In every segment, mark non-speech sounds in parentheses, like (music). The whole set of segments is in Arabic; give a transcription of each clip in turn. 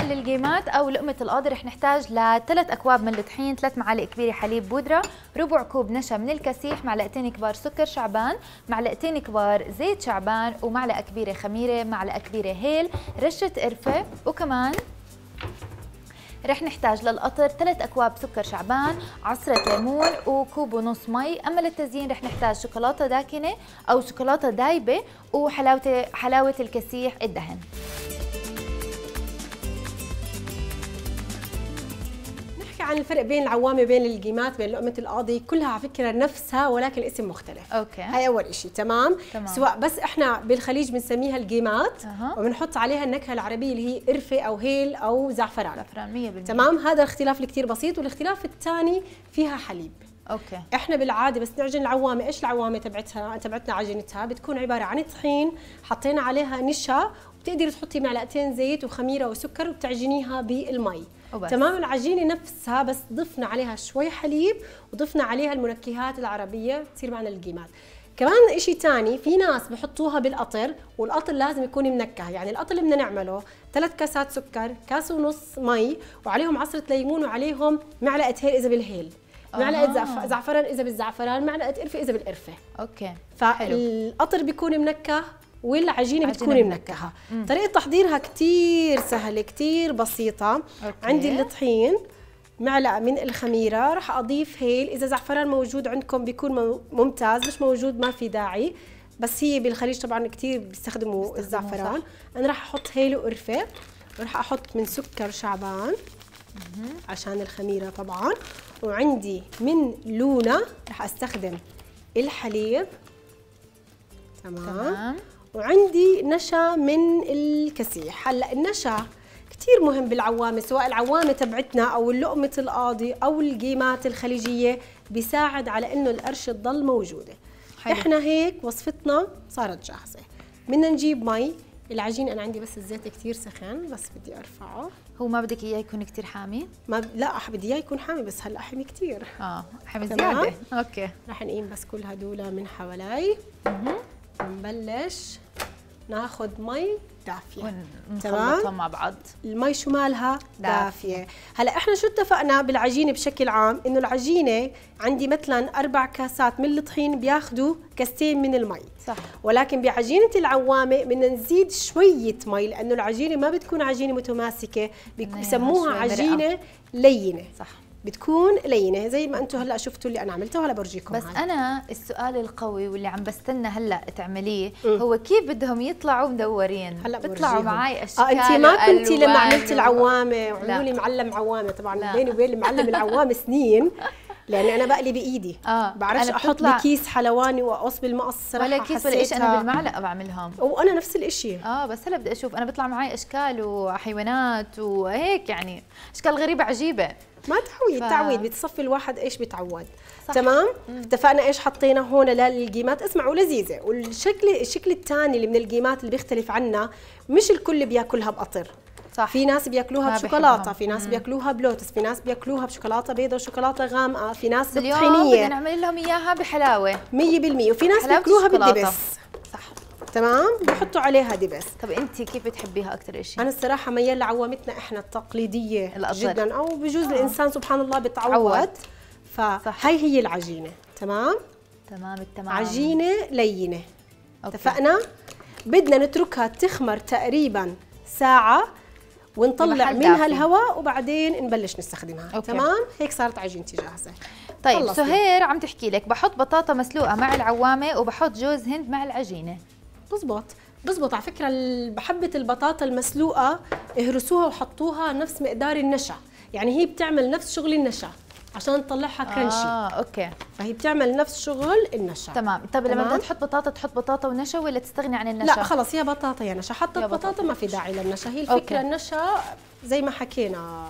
للجيمات او لقمه القاضي رح نحتاج لثلاث اكواب من الطحين ثلاث معالق كبيره حليب بودره ربع كوب نشا من الكسيح معلقتين كبار سكر شعبان معلقتين كبار زيت شعبان ومعلقه كبيره خميره معلقه كبيره هيل رشه قرفه وكمان رح نحتاج للقطر 3 أكواب سكر شعبان عصرة ليمون وكوب ونص مي أما للتزيين رح نحتاج شوكولاتة داكنة أو شوكولاتة دايبة وحلاوة حلاوة الكسيح الدهن عن الفرق بين العوامه بين الجيمات بين لقمه القاضي كلها على فكره نفسها ولكن الاسم مختلف اوكي هاي اول شيء تمام؟, تمام سواء بس احنا بالخليج بنسميها الجيمات أه. وبنحط عليها النكهه العربيه اللي هي قرفه او هيل او زعفران زعفران 100% تمام هذا الاختلاف اللي بسيط والاختلاف الثاني فيها حليب اوكي احنا بالعاده بس نعجن العوامه ايش العوامه تبعتها تبعتنا عجينتها بتكون عباره عن طحين حطينا عليها نشا وبتقدري تحطي معلقتين زيت وخميره وسكر وبتعجنيها بالمي وبس. تمام العجينه نفسها بس ضفنا عليها شوي حليب وضفنا عليها المنكهات العربيه بتصير معنا القيمات كمان شيء ثاني في ناس بحطوها بالقطر والقطر لازم يكون منكه يعني القطر اللي بدنا نعمله ثلاث كاسات سكر كاس ونص مي وعليهم عصره ليمون وعليهم معلقه هيل اذا بالهيل معلقه زعف... زعفران اذا بالزعفران معلقه قرفه اذا بالقرفه اوكي فالقطر بيكون منكه والعجينه بتكون منكهه مم. طريقه تحضيرها كثير سهله كثير بسيطه أوكي. عندي الطحين معلقه من الخميره رح اضيف هيل اذا زعفران موجود عندكم بيكون ممتاز مش موجود ما في داعي بس هي بالخليج طبعا كثير بيستخدموا الزعفران صح. انا رح احط هيل وقرفه ورح احط من سكر شعبان عشان الخميره طبعا وعندي من لونا راح استخدم الحليب تمام, تمام. وعندي نشا من الكسيح هلا النشا كثير مهم بالعوامة سواء العوامة تبعتنا أو لقمة القاضي أو القيمات الخليجية بيساعد على إنه القرشة تضل موجودة حلو. إحنا هيك وصفتنا صارت جاهزة بدنا نجيب مي العجين انا عندي بس الزيت كثير سخن بس بدي ارفعه هو ما بدك اياه يكون كثير حامي ما ب... لا بدي اياه يكون حامي بس هلا حامي كثير اه حامي زياده اوكي رح نقيم بس كل هدول من حوالي نبلش ناخذ مي دافيه تمام مع بعض المي شو مالها دافيه, دافية. هلا احنا شو اتفقنا بالعجينه بشكل عام انه العجينه عندي مثلا اربع كاسات من الطحين بياخذوا كاستين من المي صح ولكن بعجينه العوامه بدنا نزيد شويه مي لانه العجينه ما بتكون عجينه متماسكه بيسموها عجينه مرقة. لينه صح بتكون لينه زي ما انتم هلا شفتوا اللي انا عملته هلا برجيكم بس انا السؤال القوي واللي عم بستنى هلا تعمليه هو كيف بدهم يطلعوا مدورين هلا بيطلعوا معي اشكال اه انت ما كنتي لما عملتي العوامه وعملوا لي معلم عوامه طبعا لا. بيني وبين المعلم العوامه سنين لاني انا بقلي بايدي آه. بعرفش احط بكيس حلواني واقص بالمقص ولا كيس ولا ايش انا بالمعلقه بعملهم وانا نفس الاشي اه بس هلا بدي اشوف انا بيطلع معي اشكال وحيوانات وهيك يعني اشكال غريبه عجيبه ما تعويد ف... تعويد بتصفي الواحد ايش بتعود صح. تمام مم. اتفقنا ايش حطينا هون للقيمات اسمعوا لذيذه والشكل الشكل الثاني اللي من القيمات اللي بيختلف عنا مش الكل بياكلها بقطر صح. في ناس بياكلوها بشوكولاته في ناس بياكلوها بلوتس في ناس بياكلوها بشوكولاته بيضه وشوكولاته غامقه في ناس بالطحينيه اليوم بدنا نعمل لهم اياها بحلاوه 100% وفي ناس بياكلوها بالدبس تمام بحطوا عليها دبس طب انت كيف بتحبيها اكثر شيء انا الصراحه ميال لعوامتنا احنا التقليديه الأطلع. جدا او بجوز آه. الانسان سبحان الله بتعود فهي هي العجينه تمام تمام التمام عجينه لينه أوكي. اتفقنا بدنا نتركها تخمر تقريبا ساعه ونطلع منها الهواء وبعدين نبلش نستخدمها أوكي. تمام هيك صارت عجينتي جاهزه طيب سهير عم تحكي لك بحط بطاطا مسلوقه مع العوامه وبحط جوز هند مع العجينه بزبط بزبط على فكره حبه البطاطا المسلوقه اهرسوها وحطوها نفس مقدار النشا يعني هي بتعمل نفس شغل النشا عشان تطلعها كرنشي اه اوكي فهي بتعمل نفس شغل النشا تمام طب لما بدها تحط بطاطا تحط بطاطا ونشا ولا تستغني عن النشا لا خلص يا بطاطا يا نشا حطت بطاطا ما في داعي للنشا هي الفكره أوكي. النشا زي ما حكينا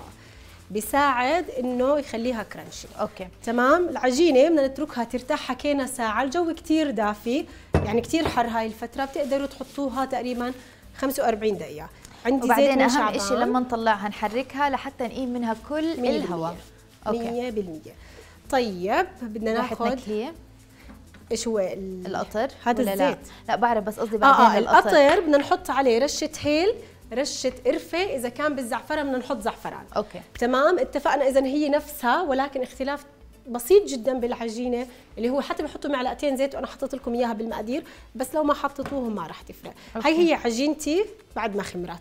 بيساعد انه يخليها كرنشي اوكي تمام العجينه بدنا نتركها ترتاح حكينا ساعه الجو كثير دافي يعني كثير حر هاي الفتره بتقدروا تحطوها تقريبا 45 دقيقه عندي وبعدين زيت اهم شيء لما نطلعها نحركها لحتى نقيم منها كل الهواء 100% طيب بدنا ناخذ ايش هو القطر هذا الزيت لا؟ لا بعرف بس قصدي آه، بعدين آه, القطر, القطر بدنا نحط عليه رشه هيل رشة قرفة إذا كان بالزعفران بدنا نحط زعفران أوكي تمام اتفقنا إذا هي نفسها ولكن اختلاف بسيط جدا بالعجينه اللي هو حتى بحطوا معلقتين زيت وانا حطيت لكم اياها بالمقادير بس لو ما حطيتوهم ما راح تفرق هاي هي هي عجينتي بعد ما خمرت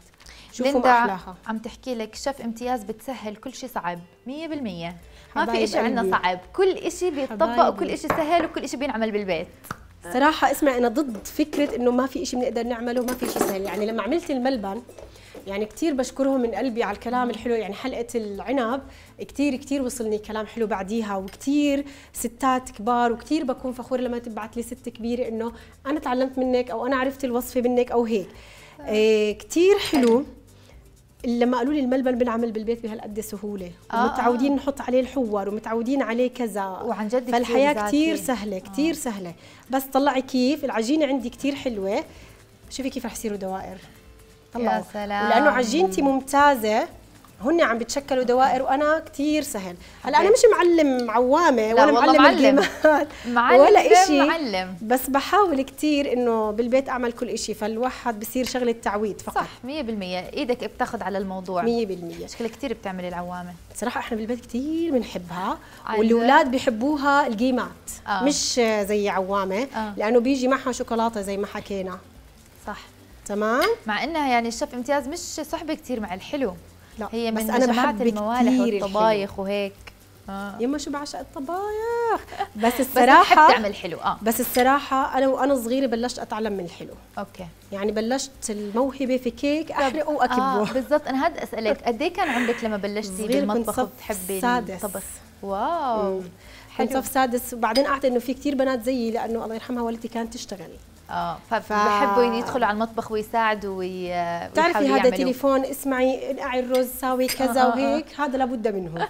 شوفوا ليندا أحلاها. عم تحكي لك شف امتياز بتسهل كل شيء صعب 100% ما في شيء عندنا صعب كل شيء بيتطبق وكل شيء سهل وكل شيء بينعمل بالبيت صراحه اسمع انا ضد فكره انه ما في شيء بنقدر نعمله وما في شيء سهل يعني لما عملت الملبن يعني كثير بشكرهم من قلبي على الكلام الحلو يعني حلقة العنب كثير كثير وصلني كلام حلو بعديها وكثير ستات كبار وكثير بكون فخورة لما تبعت لي ست كبيرة إنه أنا تعلمت منك أو أنا عرفت الوصفة منك أو هيك إيه كثير حلو لما قالوا لي الملبن بنعمل بالبيت بهالقد سهوله آه ومتعودين آه. نحط عليه الحور ومتعودين عليه كذا وعن جد فالحياه كثير سهله كثير آه. سهله بس طلعي كيف العجينه عندي كثير حلوه شوفي كيف رح يصيروا دوائر طلعوا يا سلام لانه عجينتي ممتازه هن عم بتشكلوا دوائر وانا كثير سهل هلا انا مش معلم عوامه ولا معلم, معلم (laughs) معلم ولا شيء معلم بس بحاول كثير انه بالبيت اعمل كل شيء فالواحد بصير شغله تعويض فقط صح 100% ايدك بتاخذ على الموضوع 100% شكلك كثير بتعملي العوامه صراحه احنا بالبيت كثير بنحبها والاولاد بيحبوها القيمات آه. مش زي عوامه آه. لانه بيجي معها شوكولاته زي ما حكينا صح تمام مع انها يعني الشيف امتياز مش صحبه كثير مع الحلو لا هي من بس انا بحب الموالح والطبايخ وهيك آه. يما شو بعشق الطبايخ (laughs) بس الصراحه بس تعمل حلو اه بس الصراحه انا وانا صغيره بلشت اتعلم من الحلو اوكي يعني بلشت الموهبه في كيك احرقه واكبه آه بالضبط انا هاد اسالك قد ايه كان عمرك لما بلشتي بالمطبخ وبتحبي الطبخ واو مم. كنت صف سادس وبعدين قعدت انه في كثير بنات زيي لانه الله يرحمها والدتي كانت تشتغل اه فبحبوا ف... يدخلوا على المطبخ ويساعدوا وي... بتعرفي هذا يعملوا. تليفون اسمعي انقعي الرز ساوي كذا آه. (laughs) وهيك هذا لابد منه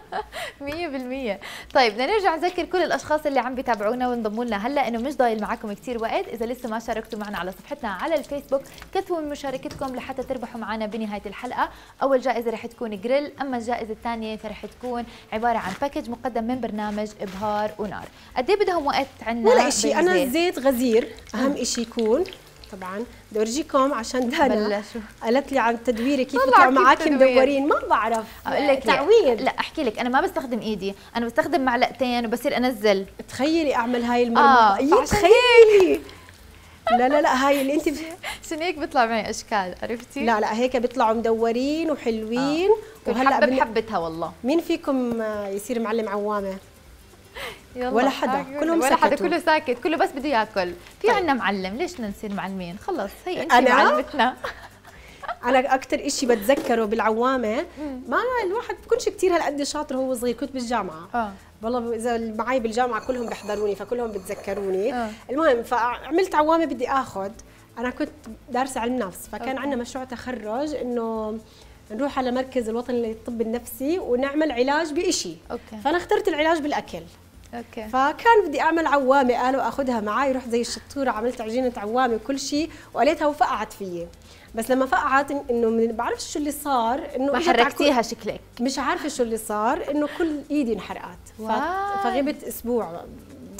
100% (laughs) طيب بدنا نرجع نذكر كل الاشخاص اللي عم بيتابعونا وانضموا لنا هلا انه مش ضايل معكم كثير وقت اذا لسه ما شاركتوا معنا على صفحتنا على الفيسبوك كثروا من مشاركتكم لحتى تربحوا معنا بنهايه الحلقه اول جائزه رح تكون جريل اما الجائزه الثانيه فرح تكون عباره عن باكج مقدم من برنامج ابهار ونار قد ايه بدهم وقت عندنا ولا شيء انا زيت غزير اهم آه. شيء يكون طبعا بدي اورجيكم عشان دانا قالت لي عن تدويري كيف بيطلع معاكي مدورين ما بعرف اقول لك تعويض لا احكي لك انا ما بستخدم ايدي انا بستخدم معلقتين وبصير انزل تخيلي اعمل هاي آه، المرمطه آه. تخيلي لا لا لا هاي اللي انت عشان هيك بيطلع معي اشكال عرفتي؟ لا لا هيك بيطلعوا مدورين وحلوين آه. وهلا حبه بحبتها والله مين فيكم يصير معلم عوامه؟ ولا حدا كلهم ولا حدا كله ساكت كله بس بده ياكل في طيب. عندنا معلم ليش بدنا نصير معلمين خلص هي انت معلمتنا (laughs) انا اكثر شيء بتذكره بالعوامه ما الواحد بكونش كثير هالقد شاطر هو صغير كنت بالجامعه آه. والله اذا معي بالجامعه كلهم بيحضروني فكلهم بتذكروني آه. المهم فعملت عوامه بدي اخذ انا كنت دارسه علم نفس فكان عندنا مشروع تخرج انه نروح على مركز الوطني للطب النفسي ونعمل علاج بشيء فانا اخترت العلاج بالاكل أوكي. فكان بدي اعمل عوامه قالوا اخذها معي رحت زي الشطوره عملت عجينه عوامه وكل شيء وقليتها وفقعت فيي بس لما فقعت انه ما بعرفش شو اللي صار انه ما حركتيها شكلك مش عارفه شو اللي صار انه كل ايدي انحرقت فغبت اسبوع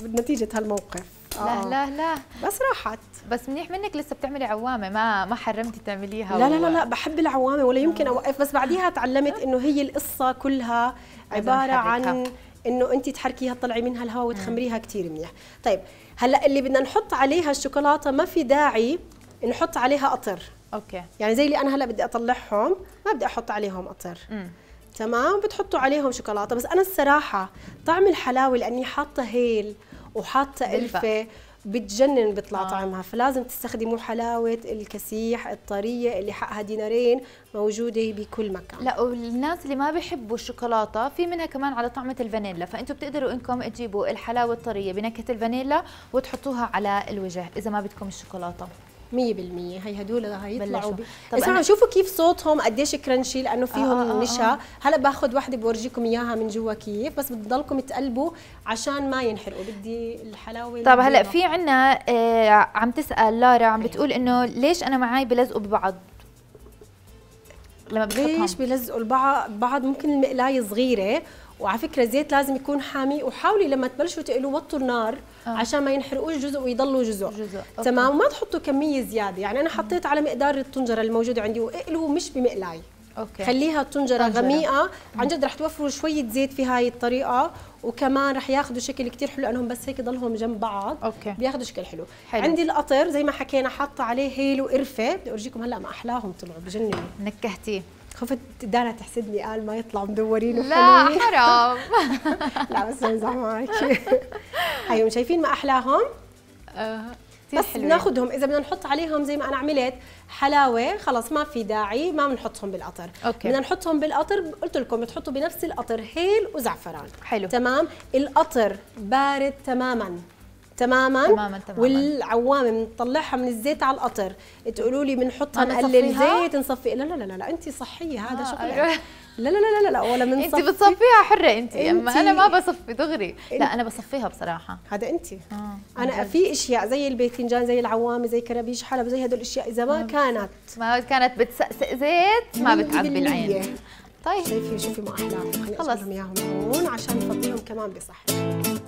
نتيجه هالموقف لا آه. لا لا بس راحت بس منيح منك لسه بتعملي عوامه ما ما حرمتي تعمليها لا و... لا لا لا بحب العوامه ولا يمكن آه. اوقف بس بعديها تعلمت انه هي القصه كلها عباره عن انه انت تحركيها تطلعي منها الهواء نعم. وتخمريها كثير منيح طيب هلا اللي بدنا نحط عليها الشوكولاته ما في داعي نحط عليها قطر اوكي يعني زي اللي انا هلا بدي اطلعهم ما بدي احط عليهم قطر تمام بتحطوا عليهم شوكولاته بس انا الصراحه طعم الحلاوه لاني حاطه هيل وحاطه الفه بتجنن بيطلع آه. طعمها فلازم تستخدموا حلاوه الكسيح الطريه اللي حقها دينارين موجوده بكل مكان لا والناس اللي ما بيحبوا الشوكولاته في منها كمان على طعمه الفانيلا فانتم بتقدروا انكم تجيبوا الحلاوه الطريه بنكهه الفانيلا وتحطوها على الوجه اذا ما بدكم الشوكولاته 100% هي هدول هيطلعوا اسمعوا شوفوا كيف صوتهم قديش كرنشي لانه آه، فيهم آه آه نشا آه. هلا باخذ وحده بورجيكم اياها من جوا كيف بس بتضلكم تقلبوا عشان ما ينحرقوا بدي الحلاوه طب هلا في عنا آه عم تسال لارا عم بتقول انه ليش انا معي بلزقوا ببعض لما بتحطهم ليش بيلزقوا بعض ممكن المقلايه صغيره وعلى فكره الزيت لازم يكون حامي وحاولي لما تبلشوا تقلوا وطوا النار آه. عشان ما ينحرقوش جزء ويضلوا جزء, جزء. تمام وما تحطوا كميه زياده يعني انا حطيت على مقدار الطنجره الموجوده عندي واقلوا مش بمقلاي أوكي. خليها الطنجره غميقه عن جد رح توفروا شويه زيت في هاي الطريقه وكمان رح ياخذوا شكل كثير حلو لانهم بس هيك ضلهم جنب بعض أوكي. بياخذوا شكل حلو. حلو عندي القطر زي ما حكينا حاطه عليه هيل وقرفه بدي اورجيكم هلا ما احلاهم طلعوا بجننوا نكهتيه خفت دانا تحسدني قال ما يطلع مدورين لا حرام (laughs) لا بس بمزح معك (laughs) هيهم أيوة، شايفين ما احلاهم أه. بس حلوين. ناخذهم اذا بدنا نحط عليهم زي ما انا عملت حلاوه خلص ما في داعي ما بنحطهم بالقطر أوكي. بدنا نحطهم بالقطر قلت لكم بتحطوا بنفس القطر هيل وزعفران حلو تمام القطر بارد تماما تماما تماما تماما والعوامه بنطلعها من الزيت على القطر تقولوا لي بنحطها نقلل زيت نصفي لا لا لا لا انت صحيه هذا آه، شغلك أيوة. لا لا لا لا لا ولا من انت بتصفيها حره انت اما انا ما بصفي دغري لا انا بصفيها بصراحه هذا انت آه. انا في اشياء زي الباذنجان زي العوامه زي كرابيش حلب زي هدول الاشياء اذا ما كانت ما كانت بتسقسق زيت ما بتعبي العين طيب شايفين شوفي ما احلاهم خلص خلص اياهم هون عشان نفضيهم كمان بصحتك